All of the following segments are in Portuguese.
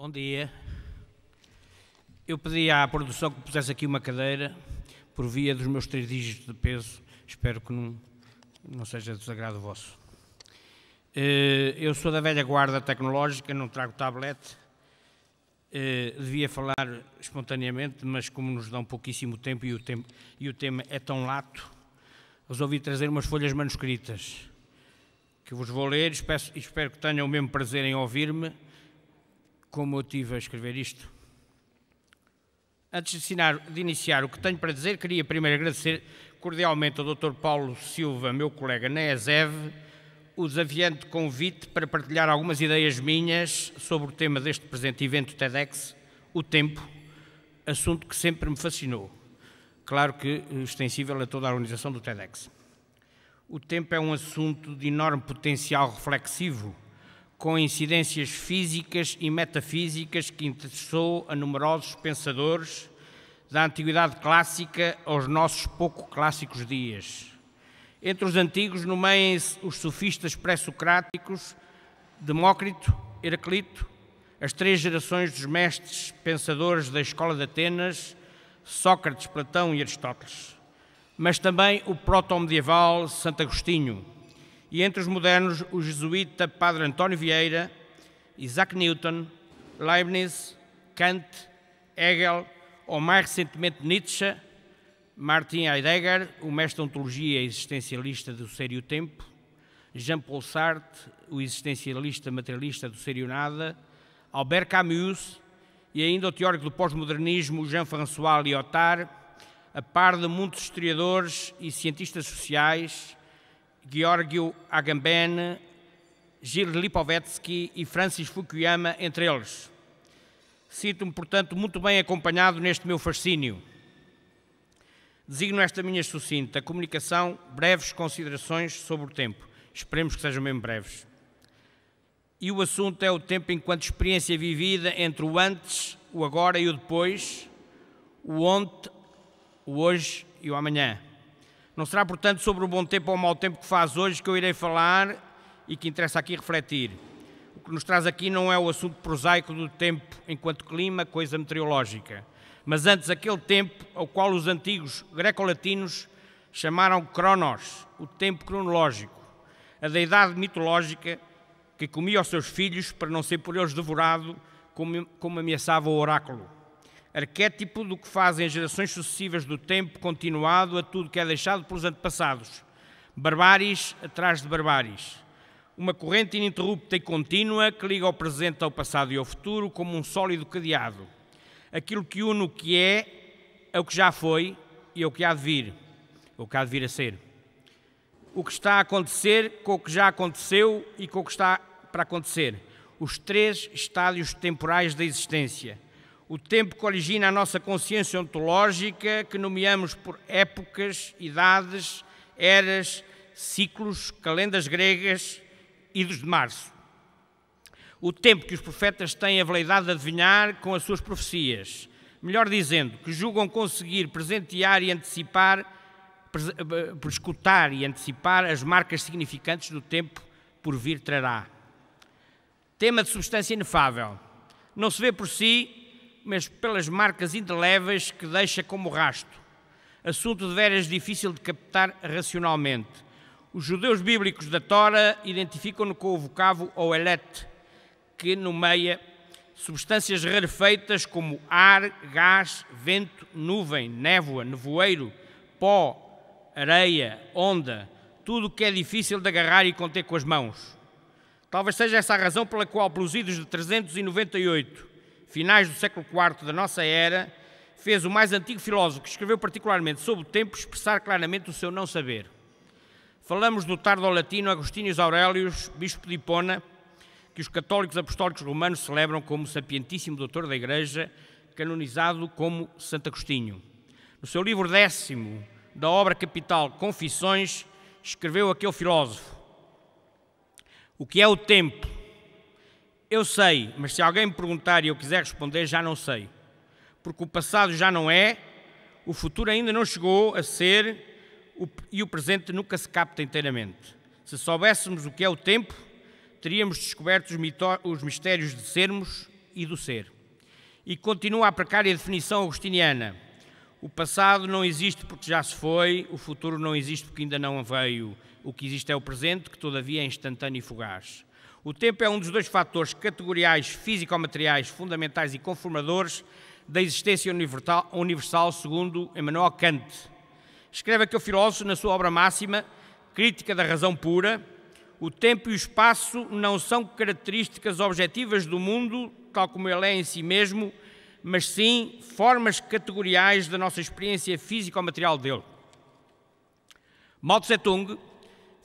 Bom dia. Eu pedi à produção que pusesse aqui uma cadeira por via dos meus três dígitos de peso. Espero que não, não seja desagrado vosso. Eh, eu sou da velha guarda tecnológica, não trago tablet. Eh, devia falar espontaneamente, mas como nos dão pouquíssimo tempo e o, tempo, e o tema é tão lato, resolvi trazer umas folhas manuscritas que vos vou ler. Espero, espero que tenham o mesmo prazer em ouvir-me como eu tive a escrever isto. Antes de, ensinar, de, iniciar o que tenho para dizer, queria primeiro agradecer cordialmente ao Dr. Paulo Silva, meu colega na ESEV, o desafiante convite para partilhar algumas ideias minhas sobre o tema deste presente evento TEDx, o tempo, assunto que sempre me fascinou. Claro que eh, extensível a toda a organização do TEDx. O tempo é um assunto de enorme potencial reflexivo com incidências físicas e metafísicas que interessou a numerosos pensadores da antiguidade clássica aos nossos pouco clássicos dias. Entre os antigos nomeiem-se os sofistas pré-socráticos, Demócrito, Heraclito, as três gerações dos mestres pensadores da escola de Atenas, Sócrates, Platão e Aristóteles, mas também o proto-medieval Santo Agostinho, e entre os modernos o jesuíta Padre António Vieira, Isaac Newton, Leibniz, Kant, Hegel ou mais recentemente Nietzsche, Martin Heidegger, o mestre de ontologia existencialista do ser e o tempo, Jean-Paul Sartre, o existencialista materialista do ser e o nada, Albert Camus e ainda o teórico do pós-modernismo Jean-François Lyotard, a par de muitos historiadores e cientistas sociais, Giorgio Agamben, Gil Lipovetsky e Francis Fukuyama, entre eles. Sinto-me, portanto, muito bem acompanhado neste meu fascínio. Designo esta minha sucinta comunicação breves considerações sobre o tempo. Esperemos que sejam mesmo breves. E o assunto é o tempo enquanto experiência vivida entre o antes, o agora e o depois, o ontem, o hoje e o amanhã. Não será, portanto, sobre o bom tempo ou o mau tempo que faz hoje que eu irei falar e que interessa aqui refletir. O que nos traz aqui não é o assunto prosaico do tempo enquanto clima, coisa meteorológica, mas antes aquele tempo ao qual os antigos greco-latinos chamaram Cronos, o tempo cronológico, a deidade mitológica que comia os seus filhos para não ser por eles devorado como, como ameaçava o oráculo arquétipo do que fazem gerações sucessivas do tempo continuado a tudo que é deixado pelos antepassados, barbáries atrás de barbáries. Uma corrente ininterrupta e contínua que liga o presente ao passado e ao futuro como um sólido cadeado. Aquilo que une o que é, é o que já foi e é o que há de vir, é o que há de vir a ser. O que está a acontecer com o que já aconteceu e com o que está para acontecer. Os três estádios temporais da existência – o tempo que origina a nossa consciência ontológica, que nomeamos por épocas, idades, eras, ciclos, calendas gregas e dos de março. O tempo que os profetas têm a veleidade de adivinhar com as suas profecias. Melhor dizendo, que julgam conseguir presentear e antecipar, prescutar eh, eh, e antecipar as marcas significantes do tempo por vir trará. Tema de substância inefável. Não se vê por si, mas pelas marcas indeléveis que deixa como rasto. Assunto de veras difícil de captar racionalmente. Os judeus bíblicos da Tora identificam-no com o vocábulo oelete, que nomeia substâncias rarefeitas como ar, gás, vento, nuvem, névoa, nevoeiro, pó, areia, onda, tudo o que é difícil de agarrar e conter com as mãos. Talvez seja essa a razão pela qual, pelos idos de 398, finais do século IV da nossa era, fez o mais antigo filósofo que escreveu particularmente sobre o tempo expressar claramente o seu não saber. Falamos do tardo latino Agostinius Aurelius, bispo de Hipona, que os católicos apostólicos romanos celebram como sapientíssimo doutor da Igreja, canonizado como Santo Agostinho. No seu livro décimo da obra capital Confissões, escreveu aquele filósofo: O que é o tempo? Eu sei, mas se alguém me perguntar e eu quiser responder, já não sei. Porque o passado já não é, o futuro ainda não chegou a ser e o presente nunca se capta inteiramente. Se soubéssemos o que é o tempo, teríamos descoberto os mistérios de sermos e do ser. E continua a precária definição agostiniana. O passado não existe porque já se foi, o futuro não existe porque ainda não veio. O que existe é o presente, que todavia é instantâneo e fugaz. O tempo é um dos dois fatores categoriais físico-materiais fundamentais e conformadores da existência universal, universal, segundo Emmanuel Kant. Escreve aqui o filósofo na sua obra máxima, Crítica da Razão Pura, o tempo e o espaço não são características objetivas do mundo, tal como ele é em si mesmo, mas sim formas categoriais da nossa experiência físico-material dele. Mao Tse-Tung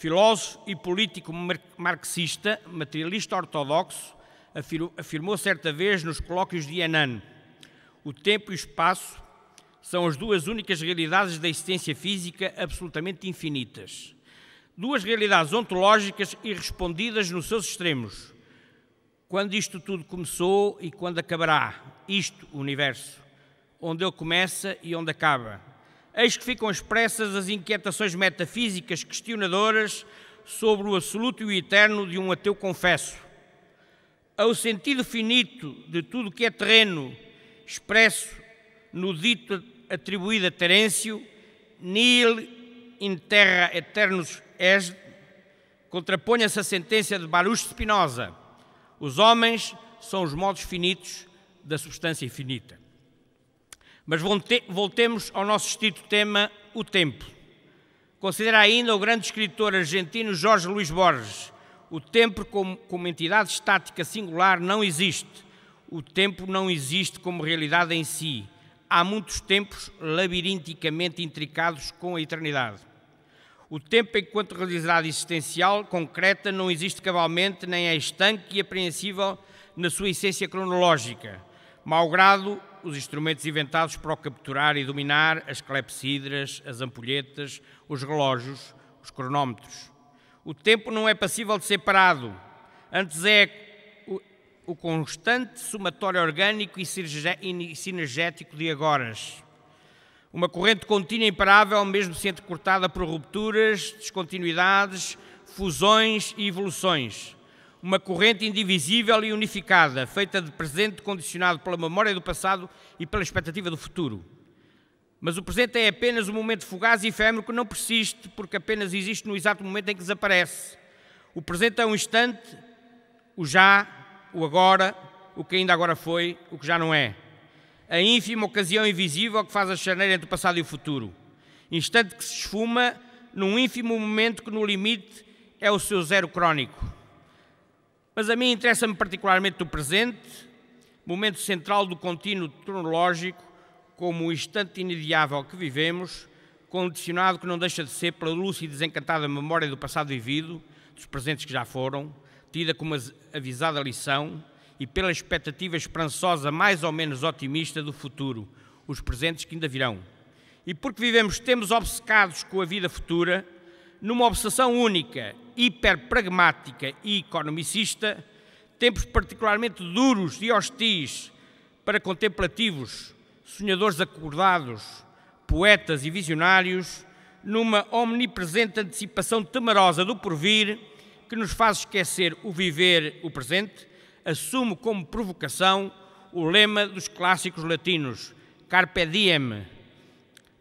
Filósofo e político marxista, materialista ortodoxo, afirmou certa vez nos colóquios de Yan'an: o tempo e o espaço são as duas únicas realidades da existência física absolutamente infinitas. Duas realidades ontológicas irrespondidas nos seus extremos. Quando isto tudo começou e quando acabará? Isto, o universo. Onde ele começa e onde acaba eis que ficam expressas as inquietações metafísicas questionadoras sobre o absoluto e o eterno de um ateu confesso. Ao sentido finito de tudo que é terreno, expresso no dito atribuído a Terêncio, nil in terra eternus est, contrapõe-se a sentença de Baruch Spinoza. Os homens são os modos finitos da substância infinita. Mas voltemos ao nosso estrito tema, o tempo. Considera ainda o grande escritor argentino Jorge Luís Borges. O tempo, como, como entidade estática singular, não existe. O tempo não existe como realidade em si. Há muitos tempos labirinticamente intricados com a eternidade. O tempo, enquanto realidade existencial, concreta, não existe cabalmente, nem é estanque e apreensível na sua essência cronológica Malgrado os instrumentos inventados para o capturar e dominar as clepsidras, as ampulhetas, os relógios, os cronómetros. O tempo não é passível de ser parado, antes é o, constante somatório orgânico e sinergético de agoras. Uma corrente contínua e imparável, mesmo sendo cortada por rupturas, descontinuidades, fusões e evoluções uma corrente indivisível e unificada, feita de presente condicionado pela memória do passado e pela expectativa do futuro. Mas o presente é apenas um momento fugaz e efêmero que não persiste, porque apenas existe no exato momento em que desaparece. O presente é um instante, o já, o agora, o que ainda agora foi, o que já não é. A ínfima ocasião invisível que faz a chaneira entre o passado e o futuro. Instante que se esfuma num ínfimo momento que, no limite, é o seu zero crónico. Mas a mim interessa-me particularmente o presente, momento central do contínuo cronológico, como o instante inediável que vivemos, condicionado que não deixa de ser pela lúcida e desencantada memória do passado vivido, dos presentes que já foram, tida como avisada lição, e pela expectativa esperançosa mais ou menos otimista do futuro, os presentes que ainda virão. E porque vivemos temos obcecados com a vida futura, numa obsessão única hiperpragmática e economicista, tempos particularmente duros e hostis para contemplativos, sonhadores acordados, poetas e visionários, numa omnipresente antecipação temerosa do porvir que nos faz esquecer o viver o presente, assumo como provocação o lema dos clássicos latinos Carpe diem,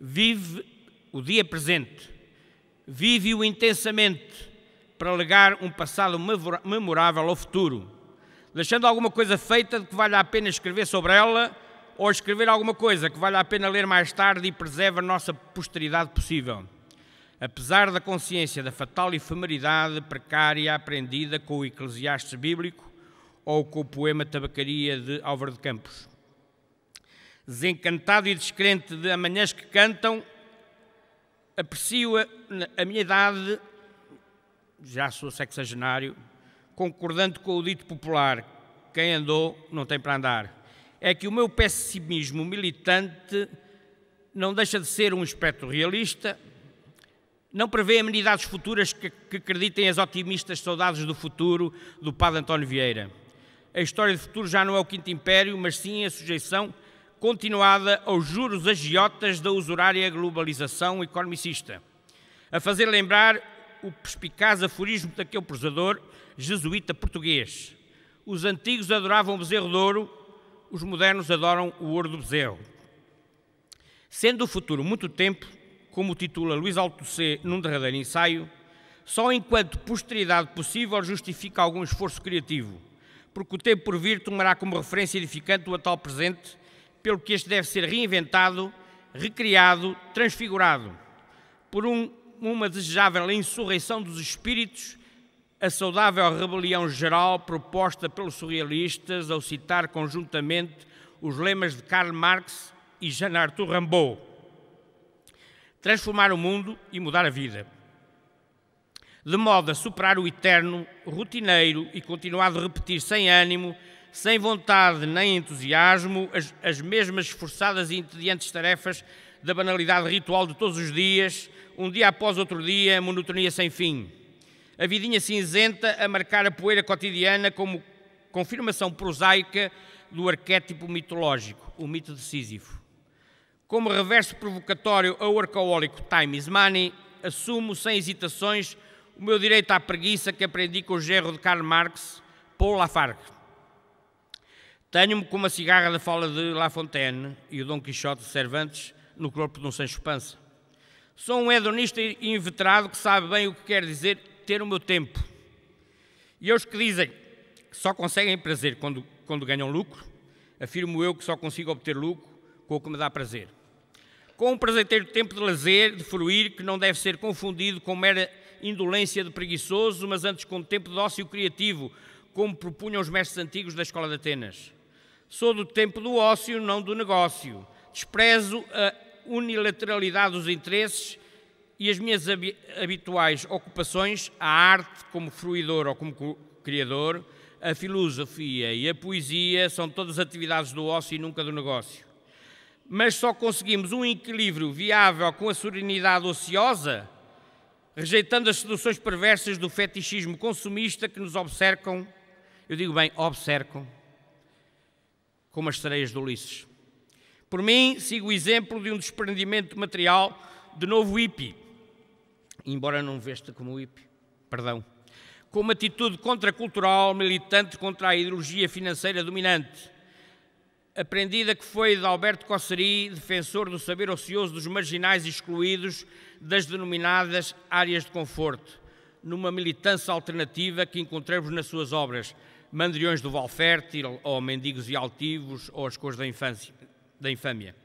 vive o dia presente, vive-o intensamente, para legar um passado memorável ao futuro, deixando alguma coisa feita de que vale a pena escrever sobre ela ou escrever alguma coisa que vale a pena ler mais tarde e preserve a nossa posteridade possível. Apesar da consciência da fatal efemeridade precária aprendida com o Eclesiastes bíblico ou com o poema Tabacaria de Álvaro de Campos. Desencantado e descrente de amanhãs que cantam, aprecio a, a minha idade já sou sexagenário, concordando com o dito popular: quem andou não tem para andar. É que o meu pessimismo militante não deixa de ser um aspecto realista, não prevê amenidades futuras que, que acreditem as otimistas saudades do futuro do padre António Vieira. A história do futuro já não é o Quinto Império, mas sim a sujeição continuada aos juros agiotas da usurária globalização economicista, a fazer lembrar o perspicaz aforismo daquele prosador jesuíta português. Os antigos adoravam o bezerro de ouro, os modernos adoram o ouro do bezerro. Sendo o futuro muito tempo, como titula Luís C num derradeiro ensaio, só enquanto posteridade possível justifica algum esforço criativo, porque o tempo por vir tomará como referência edificante o atual presente, pelo que este deve ser reinventado, recriado, transfigurado, por um uma desejável insurreição dos espíritos, a saudável rebelião geral proposta pelos surrealistas ao citar conjuntamente os lemas de Karl Marx e Jean Arthur Rimbaud. Transformar o mundo e mudar a vida. De modo a superar o eterno, rotineiro e continuado a repetir sem ânimo, sem vontade nem entusiasmo as, as mesmas esforçadas e entediantes tarefas da banalidade ritual de todos os dias, um dia após outro dia, monotonia sem fim. A vidinha cinzenta a marcar a poeira cotidiana como confirmação prosaica do arquétipo mitológico, o mito de Sísifo. Como reverso provocatório ao arcaólico Time is Money, assumo sem hesitações o meu direito à preguiça que aprendi com o gerro de Karl Marx, Paul Lafargue. Tenho-me com uma cigarra da fala de La Fontaine e o Dom Quixote de Cervantes no corpo de um Sancho Pança. Sou um hedonista inveterado que sabe bem o que quer dizer ter o meu tempo. E os que dizem que só conseguem prazer quando, quando ganham lucro, afirmo eu que só consigo obter lucro com o que me dá prazer. Com um o tempo de lazer, de fruir, que não deve ser confundido com mera indolência de preguiçoso, mas antes com tempo de ócio criativo, como propunham os mestres antigos da Escola de Atenas. Sou do tempo do ócio, não do negócio. Desprezo a unilateralidade dos interesses e as minhas habituais ocupações, a arte como fruidor ou como criador, a filosofia e a poesia são todas atividades do ócio e nunca do negócio. Mas só conseguimos um equilíbrio viável com a serenidade ociosa rejeitando as seduções perversas do fetichismo consumista que nos obcercam, eu digo bem, obcercam, como as sereias de Ulisses. Por mim, sigo o exemplo de um desprendimento material de novo hippie, embora não veste como hippie, perdão, com uma atitude contracultural militante contra a ideologia financeira dominante, aprendida que foi de Alberto Cosseri, defensor do saber ocioso dos marginais excluídos das denominadas áreas de conforto, numa militância alternativa que encontramos nas suas obras, Mandriões do val fértil ou Mendigos e Altivos, ou As Cores da Infância da infâmia.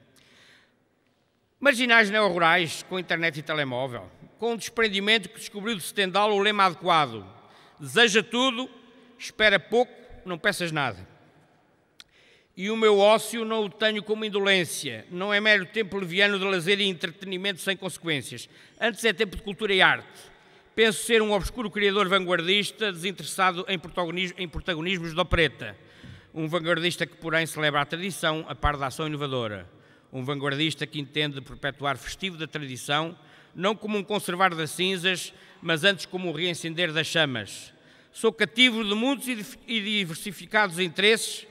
Marginais neorurais com internet e telemóvel, com um desprendimento que descobriu de Stendhal o lema adequado: deseja tudo, espera pouco, não peças nada. E o meu ócio não o tenho como indolência, não é mero tempo leviano de lazer e entretenimento sem consequências. Antes é tempo de cultura e arte. Penso ser um obscuro criador vanguardista desinteressado em, protagonismo, em protagonismos de opereta um vanguardista que, porém, celebra a tradição a par da ação inovadora. Um vanguardista que entende perpetuar festivo da tradição, não como um conservar das cinzas, mas antes como um reencender das chamas. Sou cativo de muitos e diversificados interesses,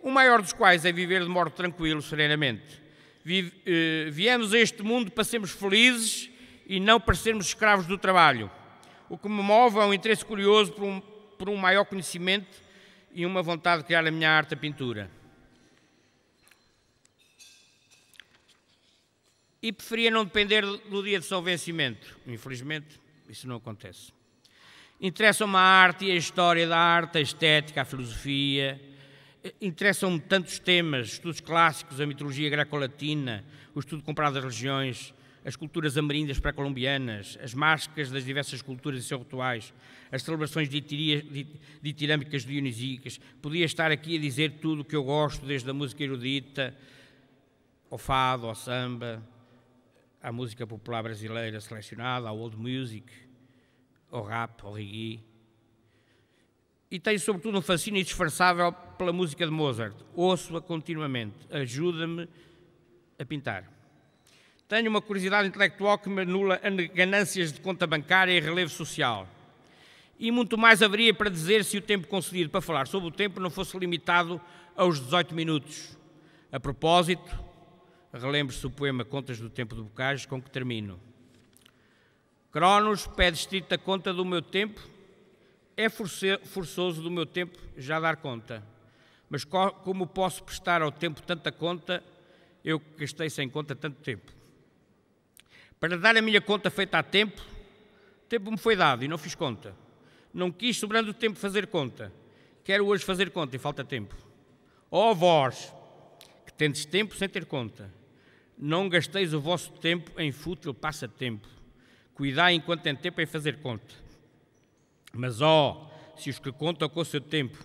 o maior dos quais é viver de modo tranquilo, serenamente. Eh, viemos a este mundo para sermos felizes e não para sermos escravos do trabalho. O que me move é um interesse curioso por um, por um maior conhecimento e uma vontade de criar a minha arte, a pintura. E preferia não depender do dia de seu vencimento. Infelizmente, isso não acontece. Interessam-me a arte e a história da arte, a estética, a filosofia. Interessam-me tantos temas, estudos clássicos, a mitologia greco-latina, o estudo comparado das religiões, as culturas ameríndias pré-colombianas, as máscaras das diversas culturas e seus rituais, as celebrações ditirâmicas dionisíacas. Podia estar aqui a dizer tudo o que eu gosto, desde a música erudita, ao fado, ao samba, à música popular brasileira selecionada, ao old music, ao rap, ao reggae. E tenho sobretudo um fascínio disfarçável pela música de Mozart. Ouço-a continuamente. Ajuda-me a pintar. Tenho uma curiosidade intelectual que me anula ganâncias de conta bancária e relevo social. E muito mais haveria para dizer se o tempo concedido para falar sobre o tempo não fosse limitado aos 18 minutos. A propósito, relembre-se o poema Contas do Tempo de Bocage, com que termino. Cronos, pede estrita conta do meu tempo, é forçoso do meu tempo já dar conta. Mas como posso prestar ao tempo tanta conta, eu que gastei sem conta tanto tempo? Para dar a minha conta feita a tempo, tempo me foi dado e não fiz conta. Não quis, sobrando tempo, fazer conta. Quero hoje fazer conta e falta tempo. Ó oh, vós, que tendes tempo sem ter conta, não gasteis o vosso tempo em fútil passatempo. Cuidai enquanto tem tempo em fazer conta. Mas ó, oh, se os que contam com o seu tempo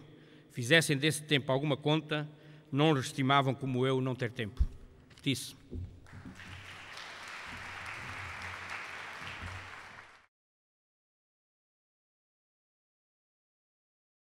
fizessem desse tempo alguma conta, não estimavam como eu não ter tempo. Disse.